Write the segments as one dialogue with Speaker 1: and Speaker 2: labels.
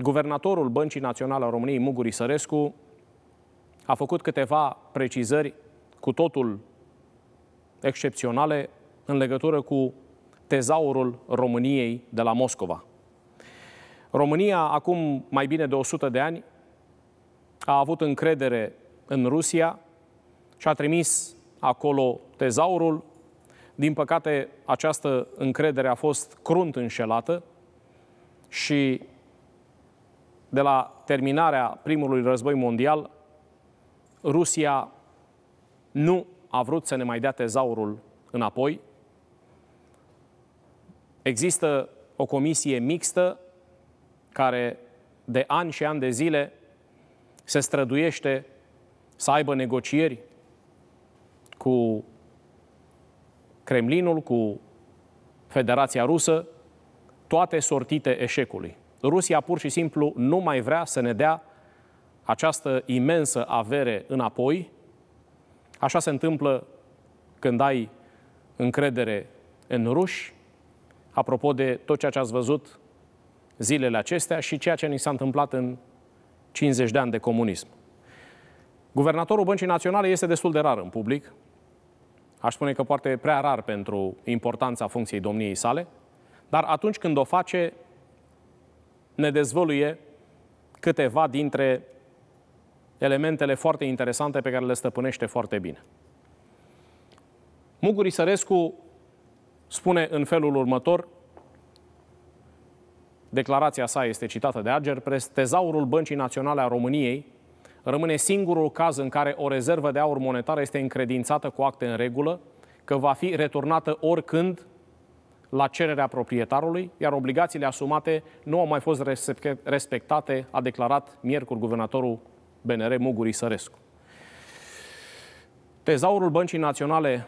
Speaker 1: Guvernatorul Băncii Naționale a României, Muguri Sărescu, a făcut câteva precizări cu totul excepționale în legătură cu tezaurul României de la Moscova. România, acum mai bine de 100 de ani, a avut încredere în Rusia și a trimis acolo tezaurul. Din păcate, această încredere a fost crunt înșelată și de la terminarea primului război mondial, Rusia nu a vrut să ne mai dea tezaurul înapoi. Există o comisie mixtă care de ani și ani de zile se străduiește să aibă negocieri cu Kremlinul, cu Federația Rusă, toate sortite eșecului. Rusia pur și simplu nu mai vrea să ne dea această imensă avere înapoi. Așa se întâmplă când ai încredere în ruși. Apropo de tot ceea ce ați văzut zilele acestea și ceea ce ni s-a întâmplat în 50 de ani de comunism. Guvernatorul Băncii Naționale este destul de rar în public. Aș spune că poate prea rar pentru importanța funcției domniei sale, dar atunci când o face, ne dezvăluie câteva dintre elementele foarte interesante pe care le stăpânește foarte bine. Muguri Sărescu spune în felul următor, declarația sa este citată de Ager Press, tezaurul Băncii Naționale a României rămâne singurul caz în care o rezervă de aur monetară este încredințată cu acte în regulă, că va fi returnată oricând la cererea proprietarului, iar obligațiile asumate nu au mai fost respectate, a declarat miercuri guvernatorul BNR Muguri Sărescu. Tezaurul Băncii Naționale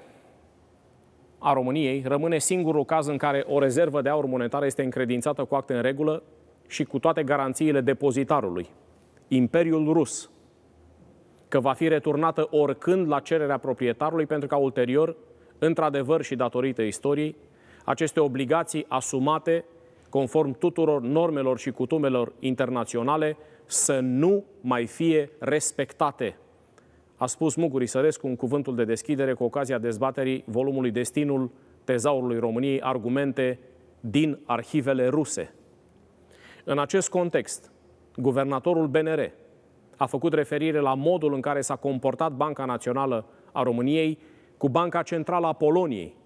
Speaker 1: a României rămâne singurul caz în care o rezervă de aur monetar este încredințată cu acte în regulă și cu toate garanțiile depozitarului, Imperiul Rus, că va fi returnată oricând la cererea proprietarului pentru ca ulterior, într-adevăr și datorită istoriei, aceste obligații asumate conform tuturor normelor și cutumelor internaționale, să nu mai fie respectate. A spus Muguri Sărescu în cuvântul de deschidere cu ocazia dezbaterii volumului Destinul Tezaurului României, argumente din arhivele ruse. În acest context, guvernatorul BNR a făcut referire la modul în care s-a comportat Banca Națională a României cu Banca Centrală a Poloniei,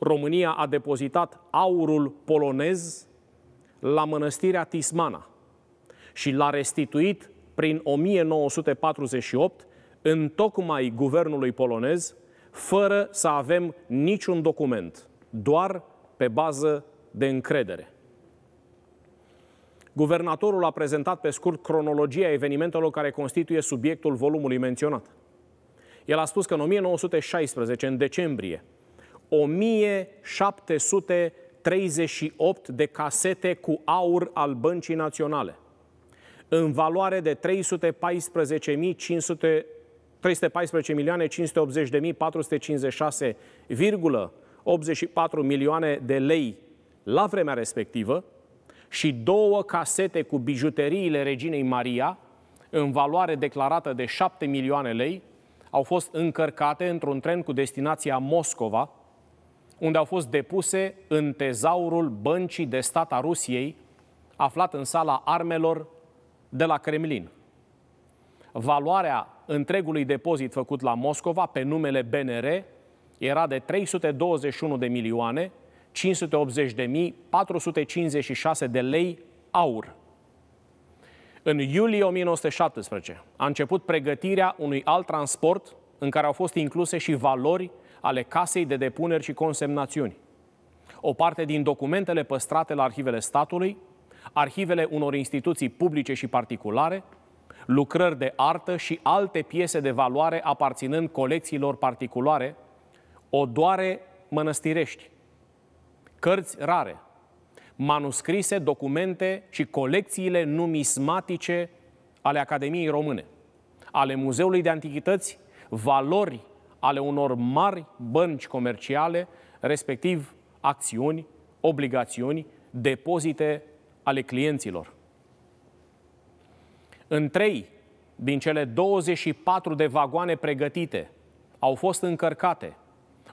Speaker 1: România a depozitat aurul polonez la mănăstirea Tismana și l-a restituit prin 1948 în tocmai guvernului polonez, fără să avem niciun document, doar pe bază de încredere. Guvernatorul a prezentat pe scurt cronologia evenimentelor care constituie subiectul volumului menționat. El a spus că în 1916, în decembrie, 1738 de casete cu aur al Băncii Naționale, în valoare de 314.500 314 milioane 580.456,84 milioane de lei la vremea respectivă și două casete cu bijuteriile reginei Maria, în valoare declarată de 7 milioane lei, au fost încărcate într-un tren cu destinația Moscova, unde au fost depuse în tezaurul băncii de stat a Rusiei, aflat în sala armelor de la Kremlin. Valoarea întregului depozit făcut la Moscova pe numele BNR era de 321 de milioane 580 de mii 456 de lei aur. În iulie 1917 a început pregătirea unui alt transport în care au fost incluse și valori ale casei de depuneri și consemnațiuni. O parte din documentele păstrate la arhivele statului, arhivele unor instituții publice și particulare, lucrări de artă și alte piese de valoare aparținând colecțiilor particulare, o doare mănăstirești, cărți rare, manuscrise, documente și colecțiile numismatice ale Academiei Române, ale Muzeului de Antichități valori ale unor mari bănci comerciale, respectiv acțiuni, obligațiuni, depozite ale clienților. În trei din cele 24 de vagoane pregătite au fost încărcate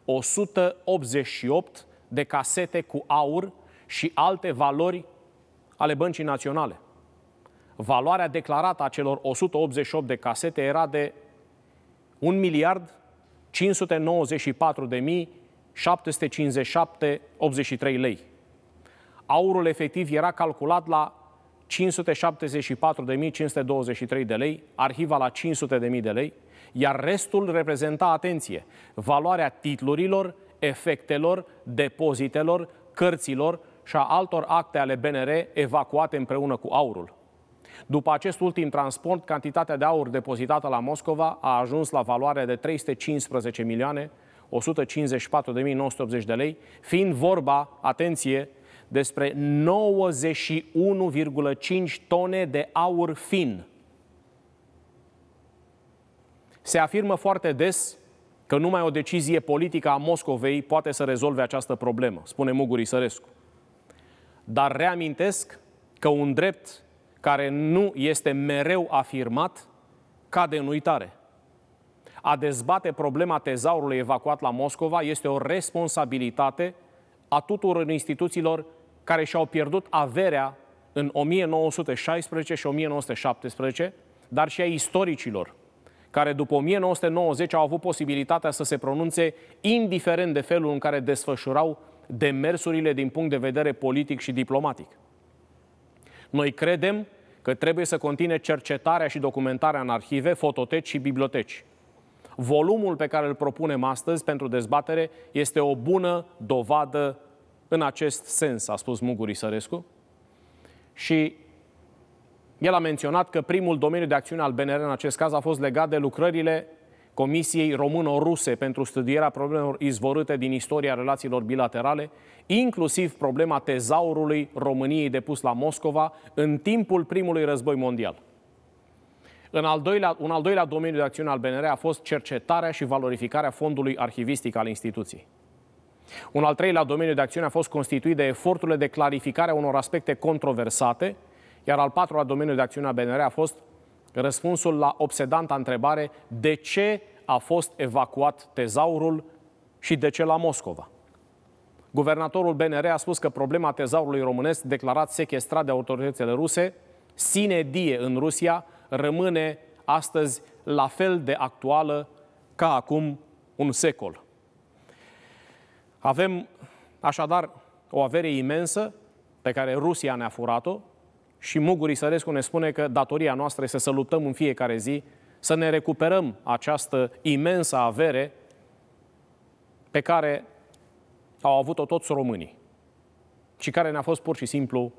Speaker 1: 188 de casete cu aur și alte valori ale Băncii Naționale. Valoarea declarată a celor 188 de casete era de 1 miliard 594 de mii 757,83 lei. Aurul efectiv era calculat la 574.523 de lei, arhiva la 500.000 de lei, iar restul reprezenta, atenție, valoarea titlurilor, efectelor, depozitelor, cărților și a altor acte ale BNR evacuate împreună cu aurul. După acest ultim transport, cantitatea de aur depozitată la Moscova a ajuns la valoare de 315 milioane 154.980 de lei, fiind vorba, atenție, despre 91,5 tone de aur fin. Se afirmă foarte des că numai o decizie politică a Moscovei poate să rezolve această problemă, spune Muguri Sărescu. Dar reamintesc că un drept care nu este mereu afirmat, cade în uitare. A dezbate problema tezaurului evacuat la Moscova este o responsabilitate a tuturor instituțiilor care și-au pierdut averea în 1916 și 1917, dar și a istoricilor, care după 1990 au avut posibilitatea să se pronunțe indiferent de felul în care desfășurau demersurile din punct de vedere politic și diplomatic. Noi credem că trebuie să continue cercetarea și documentarea în arhive, fototeci și biblioteci. Volumul pe care îl propunem astăzi pentru dezbatere este o bună dovadă în acest sens, a spus Muguri Sărescu. Și el a menționat că primul domeniu de acțiune al BNR în acest caz a fost legat de lucrările Comisiei Româno-Ruse pentru studierea problemelor izvorâte din istoria relațiilor bilaterale, inclusiv problema tezaurului României depus la Moscova în timpul primului război mondial. În al doilea, un al doilea domeniu de acțiune al BNR a fost cercetarea și valorificarea fondului arhivistic al instituției. Un al treilea domeniu de acțiune a fost constituit de eforturile de clarificare a unor aspecte controversate, iar al patrulea domeniu de acțiune a BNR a fost răspunsul la obsedanta întrebare de ce a fost evacuat tezaurul și de ce la Moscova. Guvernatorul BNR a spus că problema tezaurului românesc declarat sequestrat de autoritățile ruse, sine die în Rusia, rămâne astăzi la fel de actuală ca acum un secol. Avem așadar o avere imensă pe care Rusia ne-a furat-o, și Muguri Sărescu ne spune că datoria noastră este să luptăm în fiecare zi, să ne recuperăm această imensă avere pe care au avut-o toți românii și care ne-a fost pur și simplu